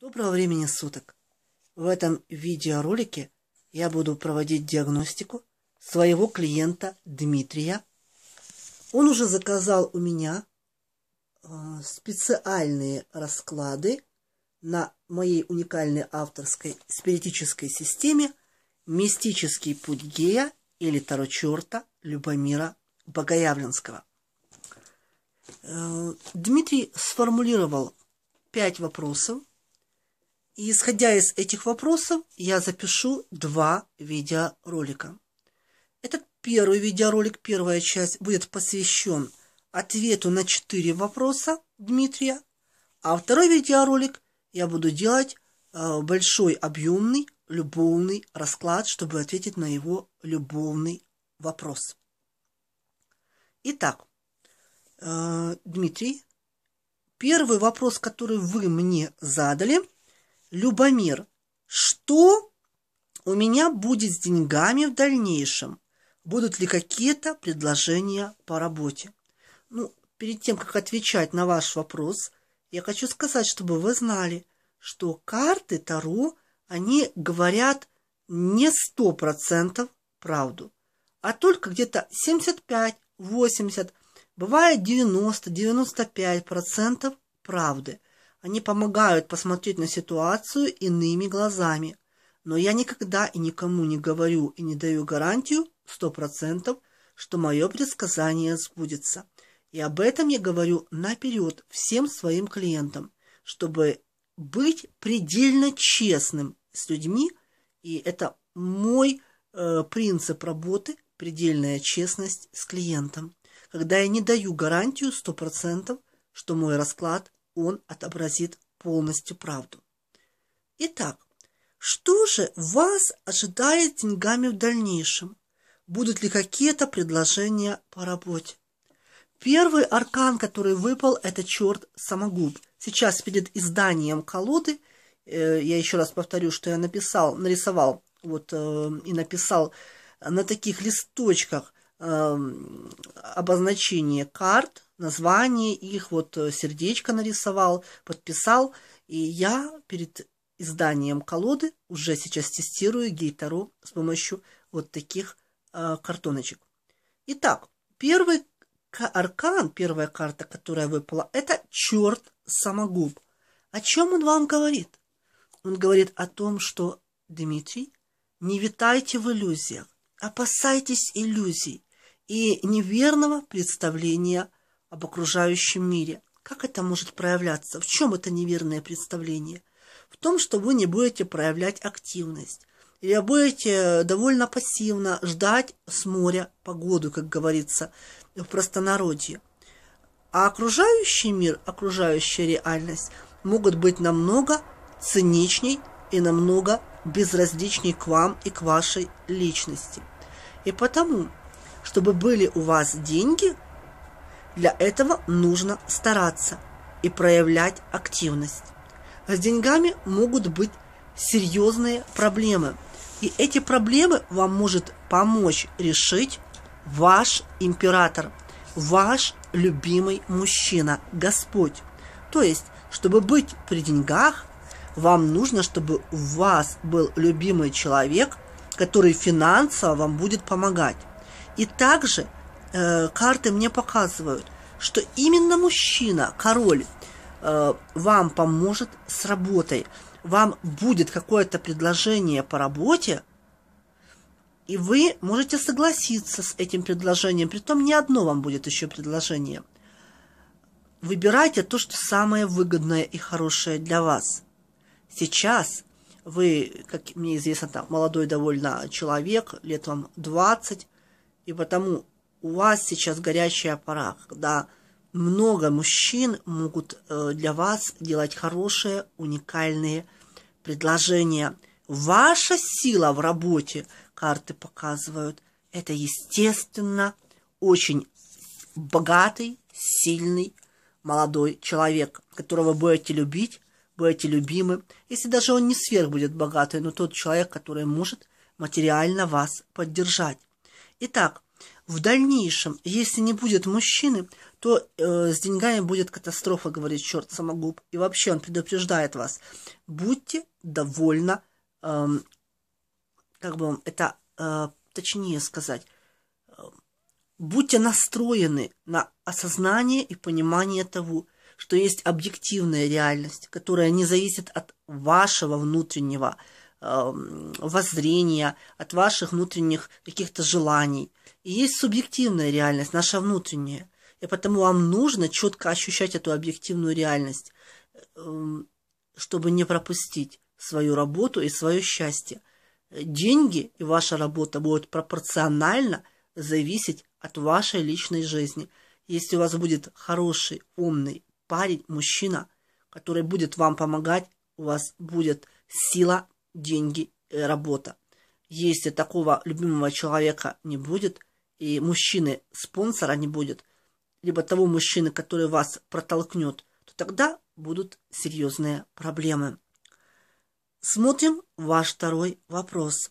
Доброго времени суток! В этом видеоролике я буду проводить диагностику своего клиента Дмитрия. Он уже заказал у меня э, специальные расклады на моей уникальной авторской спиритической системе «Мистический путь Гея» или Таро Черта Любомира Богоявленского. Э, Дмитрий сформулировал пять вопросов, и исходя из этих вопросов, я запишу два видеоролика. Этот первый видеоролик, первая часть, будет посвящен ответу на четыре вопроса Дмитрия, а второй видеоролик я буду делать э, большой, объемный, любовный расклад, чтобы ответить на его любовный вопрос. Итак, э, Дмитрий, первый вопрос, который вы мне задали – Любомир, что у меня будет с деньгами в дальнейшем? Будут ли какие-то предложения по работе? Ну, перед тем, как отвечать на ваш вопрос, я хочу сказать, чтобы вы знали, что карты Таро, они говорят не сто процентов правду, а только где-то 75, 80, бывает 90, 95 процентов правды – они помогают посмотреть на ситуацию иными глазами. Но я никогда и никому не говорю и не даю гарантию сто что мое предсказание сбудется. И об этом я говорю наперед всем своим клиентам, чтобы быть предельно честным с людьми. И это мой э, принцип работы – предельная честность с клиентом. Когда я не даю гарантию сто что мой расклад он отобразит полностью правду. Итак, что же вас ожидает деньгами в дальнейшем? Будут ли какие-то предложения по работе? Первый аркан, который выпал, это черт самогуб. Сейчас перед изданием колоды, э, я еще раз повторю, что я написал, нарисовал вот, э, и написал на таких листочках э, обозначение карт – название их, вот э, сердечко нарисовал, подписал. И я перед изданием колоды уже сейчас тестирую гейтару с помощью вот таких э, картоночек. Итак, первый аркан, первая карта, которая выпала, это черт самогуб. О чем он вам говорит? Он говорит о том, что, Дмитрий, не витайте в иллюзиях, опасайтесь иллюзий и неверного представления об окружающем мире. Как это может проявляться? В чем это неверное представление? В том, что вы не будете проявлять активность. Или будете довольно пассивно ждать с моря погоду, как говорится в простонародье. А окружающий мир, окружающая реальность могут быть намного циничней и намного безразличней к вам и к вашей личности. И потому, чтобы были у вас деньги – для этого нужно стараться и проявлять активность. С деньгами могут быть серьезные проблемы. И эти проблемы вам может помочь решить ваш император, ваш любимый мужчина, Господь. То есть, чтобы быть при деньгах, вам нужно, чтобы у вас был любимый человек, который финансово вам будет помогать. И также – э, карты мне показывают, что именно мужчина, король, э, вам поможет с работой. Вам будет какое-то предложение по работе, и вы можете согласиться с этим предложением. Притом не одно вам будет еще предложение. Выбирайте то, что самое выгодное и хорошее для вас. Сейчас вы, как мне известно, там, молодой довольно человек, лет вам 20, и потому у вас сейчас горячая пора, когда много мужчин могут э, для вас делать хорошие, уникальные предложения. Ваша сила в работе, карты показывают, это, естественно, очень богатый, сильный, молодой человек, которого будете любить, будете любимы. Если даже он не сверх будет богатый, но тот человек, который может материально вас поддержать. Итак, в дальнейшем, если не будет мужчины, то э, с деньгами будет катастрофа, говорит черт самогуб. И вообще он предупреждает вас. Будьте довольно, э, как бы вам это э, точнее сказать, э, будьте настроены на осознание и понимание того, что есть объективная реальность, которая не зависит от вашего внутреннего э, Эм, воззрения, от ваших внутренних каких-то желаний. И есть субъективная реальность, наша внутренняя. И потому вам нужно четко ощущать эту объективную реальность, эм, чтобы не пропустить свою работу и свое счастье. Деньги и ваша работа будут пропорционально зависеть от вашей личной жизни. Если у вас будет хороший, умный парень, мужчина, который будет вам помогать, у вас будет сила деньги, э, работа. Если такого любимого человека не будет, и мужчины спонсора не будет, либо того мужчины, который вас протолкнет, то тогда будут серьезные проблемы. Смотрим ваш второй вопрос.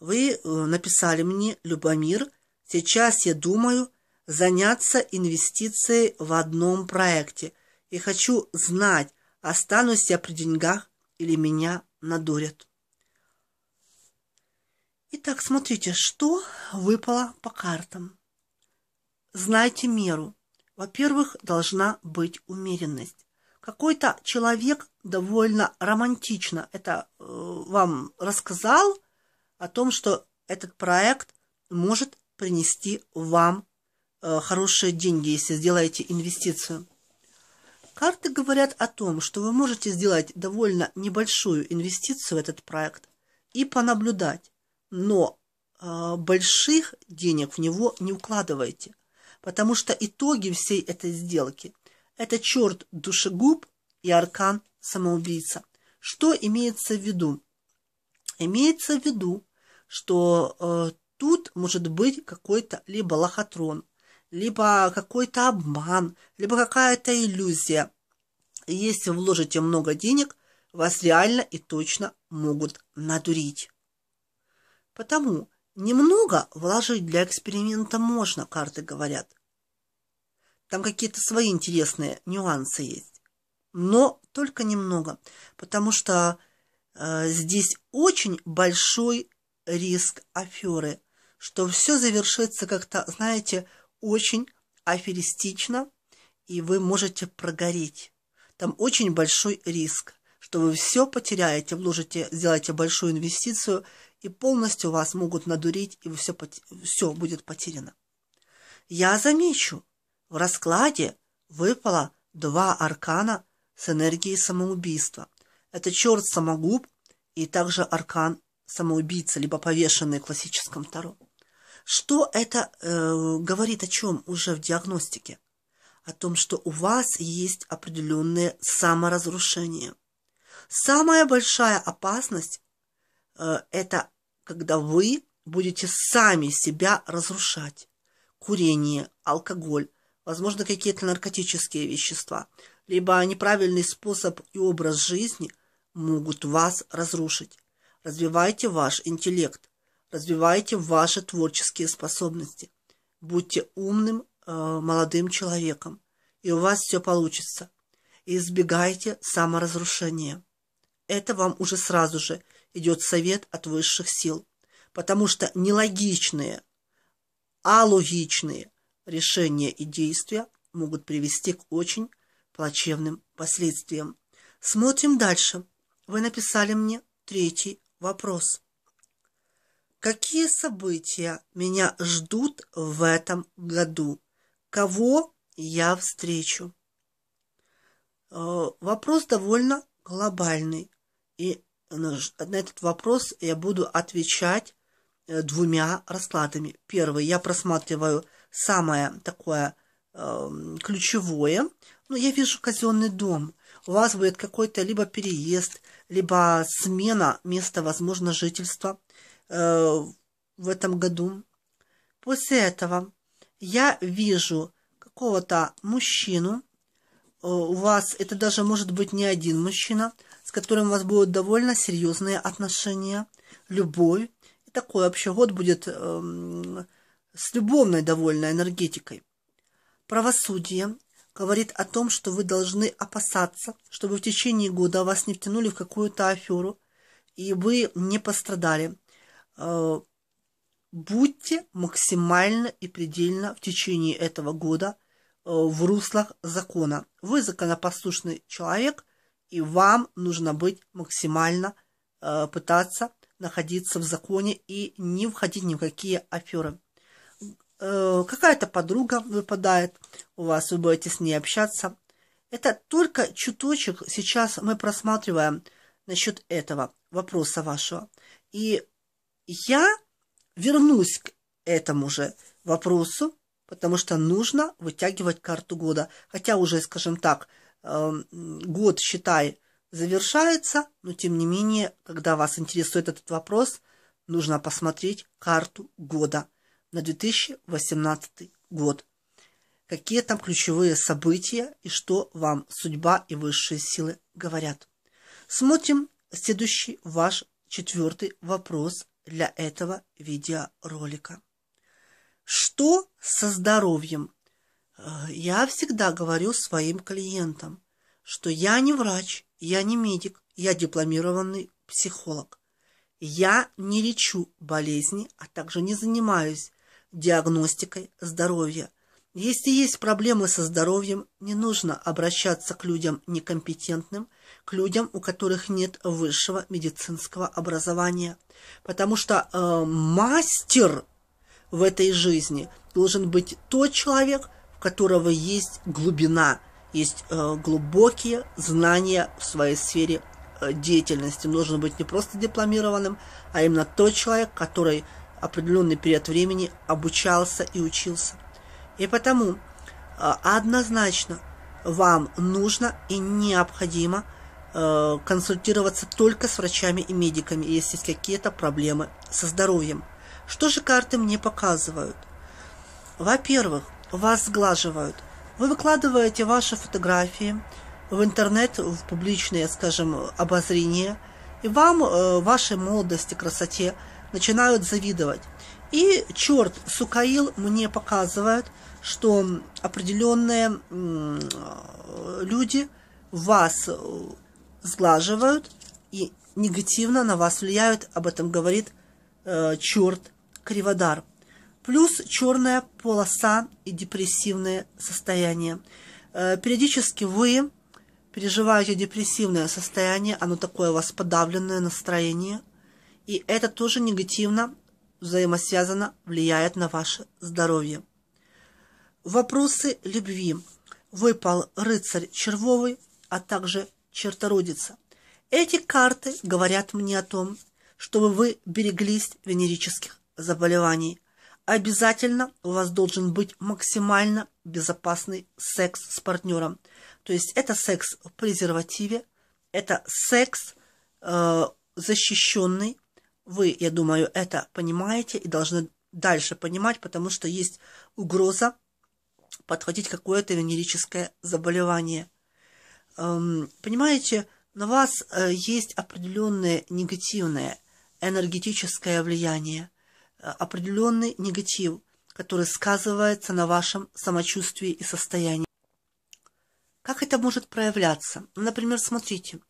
Вы э, написали мне, Любомир, сейчас я думаю заняться инвестицией в одном проекте и хочу знать, останусь я при деньгах или меня надурят. Итак, смотрите, что выпало по картам. Знайте меру. Во-первых, должна быть умеренность. Какой-то человек довольно романтично это э, вам рассказал о том, что этот проект может принести вам э, хорошие деньги, если сделаете инвестицию. Карты говорят о том, что вы можете сделать довольно небольшую инвестицию в этот проект и понаблюдать, но э, больших денег в него не укладывайте, потому что итоги всей этой сделки – это черт душегуб и аркан самоубийца. Что имеется в виду? Имеется в виду, что э, тут может быть какой-то либо лохотрон – либо какой-то обман, либо какая-то иллюзия. И если вложите много денег, вас реально и точно могут надурить. Потому немного вложить для эксперимента можно, карты говорят. Там какие-то свои интересные нюансы есть. Но только немного, потому что э, здесь очень большой риск аферы, что все завершится как-то, знаете, очень аферистично, и вы можете прогореть. Там очень большой риск, что вы все потеряете, вложите, сделаете большую инвестицию, и полностью вас могут надурить, и все, все будет потеряно. Я замечу, в раскладе выпало два аркана с энергией самоубийства. Это черт самогуб и также аркан самоубийца, либо повешенный в классическом Таро. Что это э, говорит о чем уже в диагностике? О том, что у вас есть определенное саморазрушение. Самая большая опасность э, – это когда вы будете сами себя разрушать. Курение, алкоголь, возможно, какие-то наркотические вещества, либо неправильный способ и образ жизни могут вас разрушить. Развивайте ваш интеллект, развивайте ваши творческие способности. Будьте умным э, молодым человеком, и у вас все получится. И избегайте саморазрушения. Это вам уже сразу же идет совет от высших сил, потому что нелогичные, алогичные решения и действия могут привести к очень плачевным последствиям. Смотрим дальше. Вы написали мне третий вопрос. Какие события меня ждут в этом году? Кого я встречу? Э, вопрос довольно глобальный. И на этот вопрос я буду отвечать э, двумя раскладами. Первый, я просматриваю самое такое эм, ключевое. Ну, я вижу казенный дом. У вас будет какой-то либо переезд, либо смена места, возможно, жительства. Э, в этом году. После этого я вижу какого-то мужчину, э, у вас это даже может быть не один мужчина, с которым у вас будут довольно серьезные отношения, любовь. И такой вообще год будет э, с любовной довольной энергетикой. Правосудие говорит о том, что вы должны опасаться, чтобы в течение года вас не втянули в какую-то аферу, и вы не пострадали будьте максимально и предельно в течение этого года э, в руслах закона. Вы законопослушный человек, и вам нужно быть максимально э, пытаться находиться в законе и не входить ни в какие аферы. Э, какая-то подруга выпадает у вас, вы будете с ней общаться. Это только чуточек сейчас мы просматриваем насчет этого вопроса вашего. И я вернусь к этому же вопросу, потому что нужно вытягивать карту года. Хотя уже, скажем так, эм, год, считай, завершается, но тем не менее, когда вас интересует этот вопрос, нужно посмотреть карту года на 2018 год. Какие там ключевые события и что вам судьба и высшие силы говорят. Смотрим следующий ваш четвертый вопрос для этого видеоролика. Что со здоровьем? Э, я всегда говорю своим клиентам, что я не врач, я не медик, я дипломированный психолог. Я не лечу болезни, а также не занимаюсь диагностикой здоровья. Если есть проблемы со здоровьем, не нужно обращаться к людям некомпетентным, к людям, у которых нет высшего медицинского образования, потому что э, мастер в этой жизни должен быть тот человек, у которого есть глубина, есть э, глубокие знания в своей сфере э, деятельности. Он должен быть не просто дипломированным, а именно тот человек, который определенный период времени обучался и учился. И потому а, однозначно вам нужно и необходимо э, консультироваться только с врачами и медиками, если есть какие-то проблемы со здоровьем. Что же карты мне показывают? Во-первых, вас сглаживают. Вы выкладываете ваши фотографии в интернет, в публичное, скажем, обозрение, и вам, э, вашей молодости, красоте, начинают завидовать. И черт Сукаил мне показывает, что определенные люди вас э, сглаживают и негативно на вас влияют, об этом говорит э, черт Криводар. Плюс черная полоса и депрессивное состояние. Э, периодически вы переживаете депрессивное состояние, оно такое у вас подавленное настроение, и это тоже негативно взаимосвязано влияет на ваше здоровье. Вопросы любви. Выпал рыцарь червовый, а также чертородица. Эти карты говорят мне о том, чтобы вы береглись венерических заболеваний. Обязательно у вас должен быть максимально безопасный секс с партнером. То есть это секс в презервативе, это секс э, защищенный, вы, я думаю, это понимаете и должны дальше понимать, потому что есть угроза подхватить какое-то венерическое заболевание. Эм, понимаете, на вас э, есть определенное негативное энергетическое влияние, э, определенный негатив, который сказывается на вашем самочувствии и состоянии. Как это может проявляться? Ну, например, смотрите,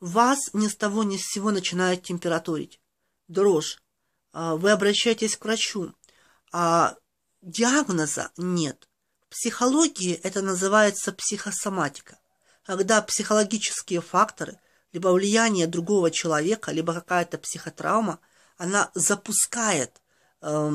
вас ни с того ни с сего начинает температурить дрожь, а, вы обращаетесь к врачу, а диагноза нет. В психологии это называется психосоматика, когда психологические факторы, либо влияние другого человека, либо какая-то психотравма, она запускает э,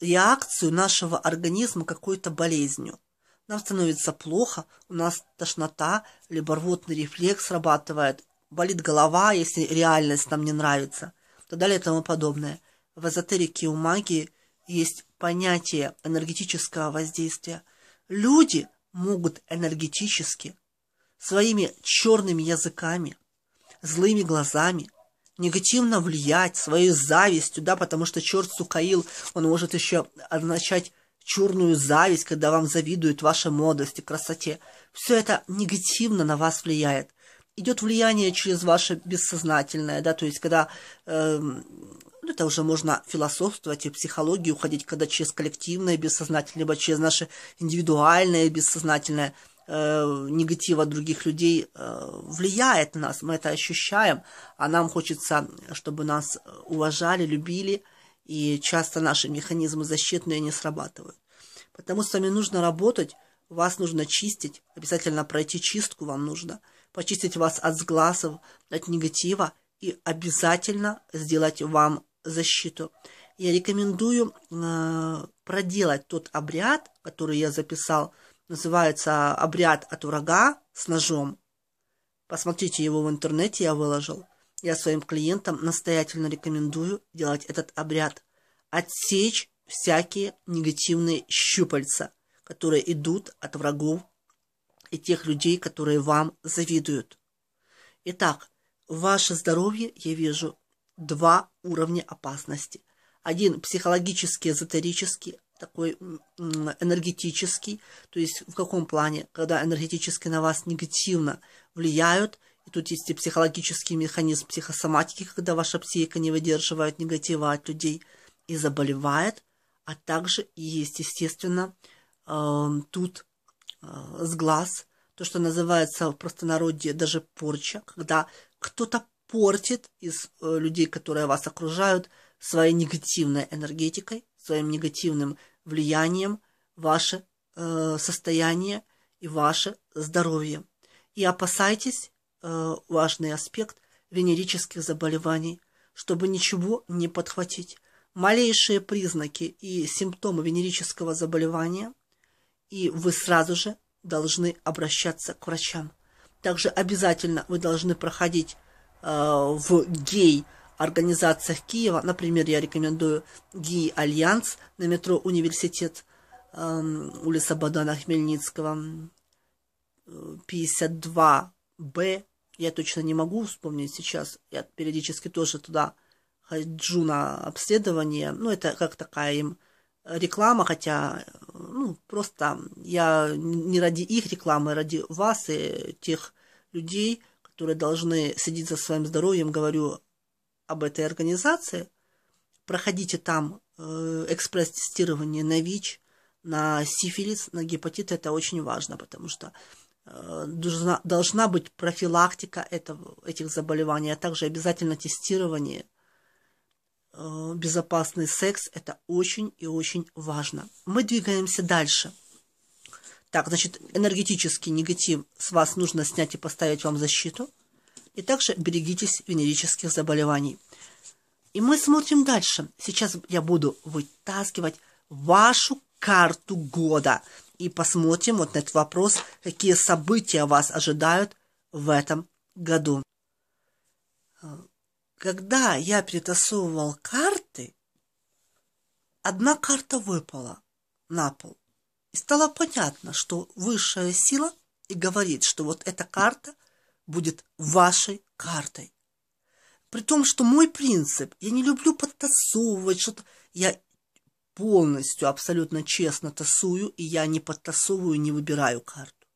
реакцию нашего организма какой-то болезнью. Нам становится плохо, у нас тошнота, либо рвотный рефлекс срабатывает, болит голова, если реальность нам не нравится – так далее и тому подобное. В эзотерике у магии есть понятие энергетического воздействия. Люди могут энергетически, своими черными языками, злыми глазами, негативно влиять своей завистью, да, потому что черт Сукаил, он может еще означать черную зависть, когда вам завидуют вашей молодости, красоте. Все это негативно на вас влияет идет влияние через ваше бессознательное, да, то есть когда э, это уже можно философствовать и в психологию уходить, когда через коллективное бессознательное, либо через наше индивидуальное бессознательное э, негатив других людей э, влияет на нас, мы это ощущаем, а нам хочется, чтобы нас уважали, любили, и часто наши механизмы защитные не срабатывают. Потому с вами нужно работать, вас нужно чистить, обязательно пройти чистку вам нужно – почистить вас от сглазов, от негатива и обязательно сделать вам защиту. Я рекомендую э, проделать тот обряд, который я записал, называется «Обряд от врага с ножом». Посмотрите его в интернете, я выложил. Я своим клиентам настоятельно рекомендую делать этот обряд. Отсечь всякие негативные щупальца, которые идут от врагов и тех людей, которые вам завидуют. Итак, ваше здоровье, я вижу, два уровня опасности. Один психологический, эзотерический, такой энергетический, то есть в каком плане, когда энергетически на вас негативно влияют, и тут есть и психологический механизм психосоматики, когда ваша психика не выдерживает негатива от людей и заболевает, а также есть, естественно, эм, тут Э, с глаз, то, что называется в простонародье даже порча, когда кто-то портит из э, людей, которые вас окружают, своей негативной энергетикой, своим негативным влиянием ваше э, состояние и ваше здоровье. И опасайтесь, э, важный аспект, венерических заболеваний, чтобы ничего не подхватить. Малейшие признаки и симптомы венерического заболевания – и вы сразу же должны обращаться к врачам. Также обязательно вы должны проходить э, в гей организациях Киева, например, я рекомендую гей Альянс на метро Университет, э, улица Бадана Хмельницкого, 52Б, я точно не могу вспомнить сейчас, я периодически тоже туда хожу на обследование, ну, это как такая им реклама, хотя ну, просто я не ради их рекламы, а ради вас и тех людей, которые должны следить за своим здоровьем, говорю об этой организации. Проходите там э, экспресс-тестирование на ВИЧ, на сифилис, на гепатит. Это очень важно, потому что э, должна, должна быть профилактика этого, этих заболеваний, а также обязательно тестирование – Э, безопасный секс – это очень и очень важно. Мы двигаемся дальше. Так, значит, энергетический негатив с вас нужно снять и поставить вам защиту. И также берегитесь венерических заболеваний. И мы смотрим дальше. Сейчас я буду вытаскивать вашу карту года. И посмотрим вот на этот вопрос, какие события вас ожидают в этом году. Э, когда я притасовывал карты, одна карта выпала на пол. И стало понятно, что высшая сила и говорит, что вот эта карта будет вашей картой. При том, что мой принцип, я не люблю подтасовывать что-то. Я полностью, абсолютно честно тасую, и я не подтасовываю, не выбираю карту.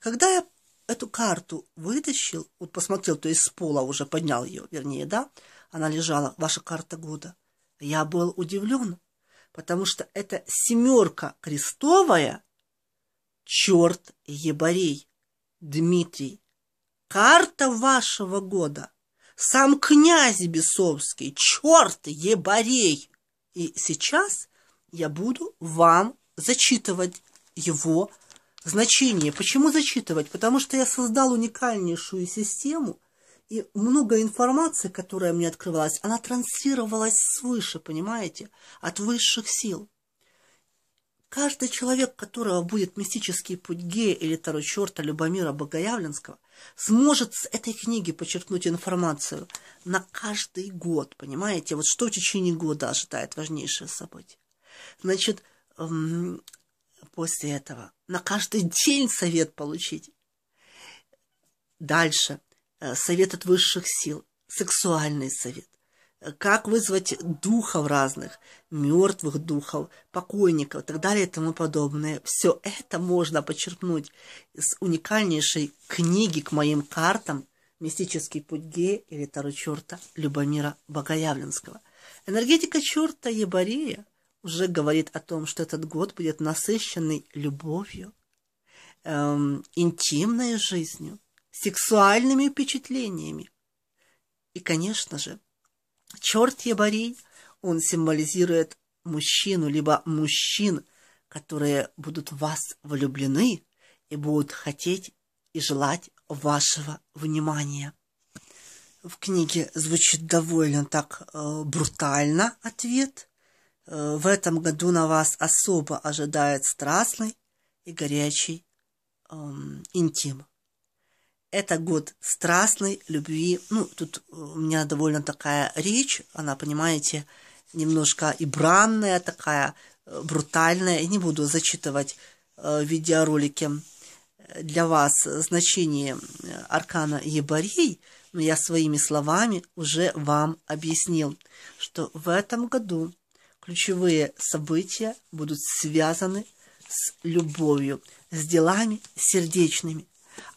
Когда я эту карту вытащил, вот посмотрел, то есть с пола уже поднял ее, вернее, да, она лежала, ваша карта года. Я был удивлен, потому что это семерка крестовая, черт ебарей, Дмитрий, карта вашего года, сам князь Бесовский, черт ебарей. И сейчас я буду вам зачитывать его значение. Почему зачитывать? Потому что я создал уникальнейшую систему, и много информации, которая мне открывалась, она транслировалась свыше, понимаете, от высших сил. Каждый человек, которого будет мистический путь гея или Таро Черта Любомира Богоявленского, сможет с этой книги подчеркнуть информацию на каждый год, понимаете? Вот что в течение года ожидает важнейшее событие. Значит, эм, после этого. На каждый день совет получить. Дальше. Э, совет от высших сил. Сексуальный совет. Э, как вызвать духов разных, мертвых духов, покойников и так далее и тому подобное. Все это можно почерпнуть из уникальнейшей книги к моим картам «Мистический путь гея» или «Тару черта» Любомира Богоявленского. Энергетика черта Ебария уже говорит о том, что этот год будет насыщенный любовью, эм, интимной жизнью, сексуальными впечатлениями. И, конечно же, черт ебарей, он символизирует мужчину, либо мужчин, которые будут в вас влюблены и будут хотеть и желать вашего внимания. В книге звучит довольно так э, брутально ответ – Э, в этом году на вас особо ожидает страстный и горячий эм, интим. Это год страстной любви. Ну, тут э, у меня довольно такая речь, она, понимаете, немножко и бранная такая, э, брутальная. Я не буду зачитывать в видеоролике для вас значение аркана Ебарей, но я своими словами уже вам объяснил, что в этом году ключевые события будут связаны с любовью, с делами сердечными.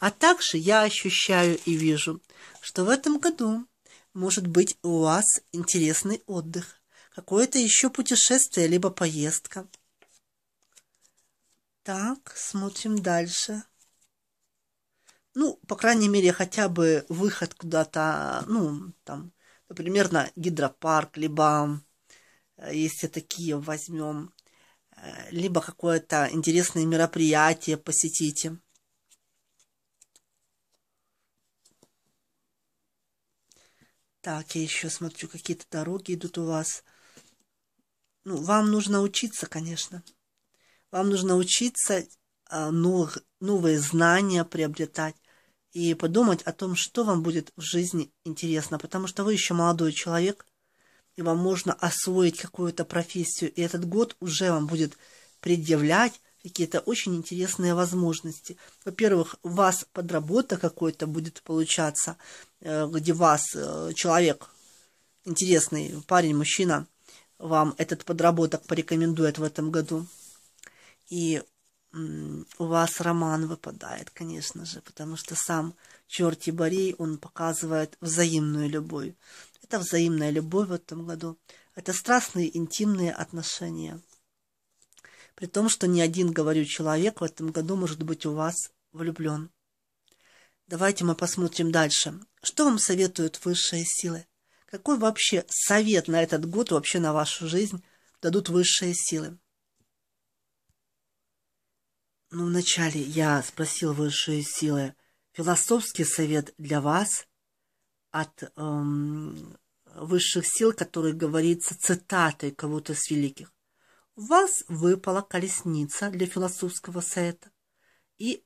А также я ощущаю и вижу, что в этом году может быть у вас интересный отдых, какое-то еще путешествие, либо поездка. Так, смотрим дальше. Ну, по крайней мере, хотя бы выход куда-то, ну, там, например, на гидропарк, либо Э, если такие возьмем, э, либо какое-то интересное мероприятие посетите. Так, я еще смотрю, какие-то дороги идут у вас. Ну, вам нужно учиться, конечно. Вам нужно учиться, э, новых, новые знания приобретать и подумать о том, что вам будет в жизни интересно, потому что вы еще молодой человек – и вам можно освоить какую-то профессию, и этот год уже вам будет предъявлять какие-то очень интересные возможности. Во-первых, у вас подработка какой-то будет получаться, э, где вас э, человек, интересный парень, мужчина, вам этот подработок порекомендует в этом году. И у вас роман выпадает, конечно же, потому что сам черти Борей, он показывает взаимную любовь это взаимная любовь в этом году, это страстные интимные отношения. При том, что ни один, говорю, человек в этом году может быть у вас влюблен. Давайте мы посмотрим дальше. Что вам советуют высшие силы? Какой вообще совет на этот год, вообще на вашу жизнь дадут высшие силы? Ну, вначале я спросил высшие силы, философский совет для вас от эм, высших сил, которые говорится цитатой кого-то из великих. У вас выпала колесница для философского совета. И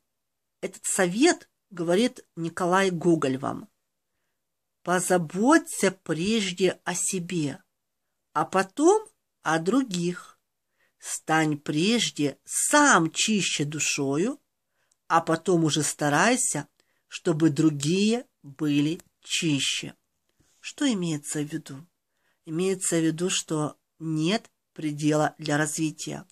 этот совет, говорит Николай Гоголь вам, позаботься прежде о себе, а потом о других. Стань прежде сам чище душою, а потом уже старайся, чтобы другие были чище. Что имеется в виду? Имеется в виду, что нет предела для развития.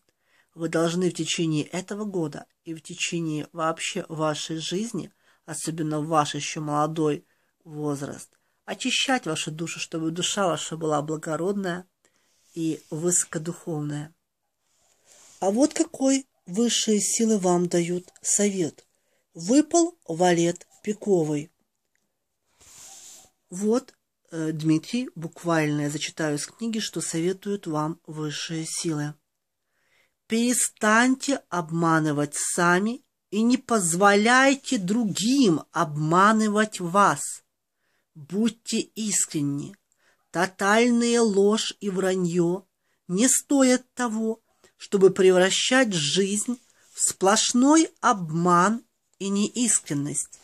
Вы должны в течение этого года и в течение вообще вашей жизни, особенно в ваш еще молодой возраст, очищать вашу душу, чтобы душа ваша была благородная и высокодуховная. А вот какой высшие силы вам дают совет. Выпал валет пиковый. Вот, э, Дмитрий, буквально я зачитаю из книги, что советуют вам высшие силы. Перестаньте обманывать сами и не позволяйте другим обманывать вас. Будьте искренни. Тотальные ложь и вранье не стоят того, чтобы превращать жизнь в сплошной обман и неискренность.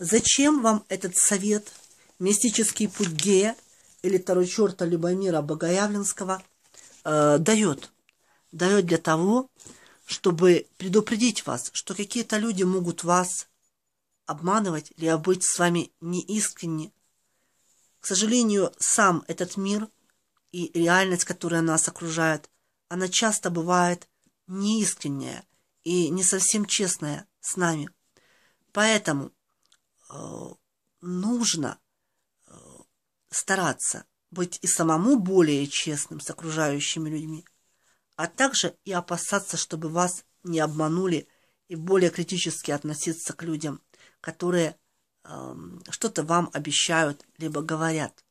Зачем вам этот совет – мистический путь Гея или второй черта Любомира Богоявленского э, дает. Дает для того, чтобы предупредить вас, что какие-то люди могут вас обманывать или быть с вами неискренни. К сожалению, сам этот мир и реальность, которая нас окружает, она часто бывает неискренняя и не совсем честная с нами. Поэтому э, нужно стараться быть и самому более честным с окружающими людьми, а также и опасаться, чтобы вас не обманули и более критически относиться к людям, которые э, что-то вам обещают либо говорят.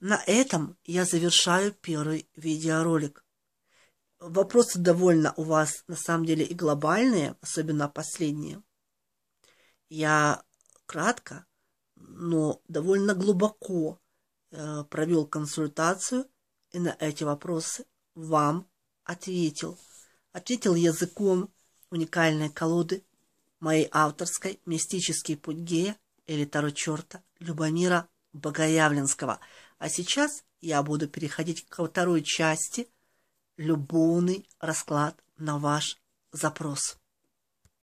На этом я завершаю первый видеоролик. Вопросы довольно у вас на самом деле и глобальные, особенно последние. Я кратко но довольно глубоко э, провел консультацию и на эти вопросы вам ответил. Ответил языком уникальной колоды моей авторской «Мистический путь гея» или «Таро черта» Любомира Богоявленского. А сейчас я буду переходить ко второй части «Любовный расклад на ваш запрос».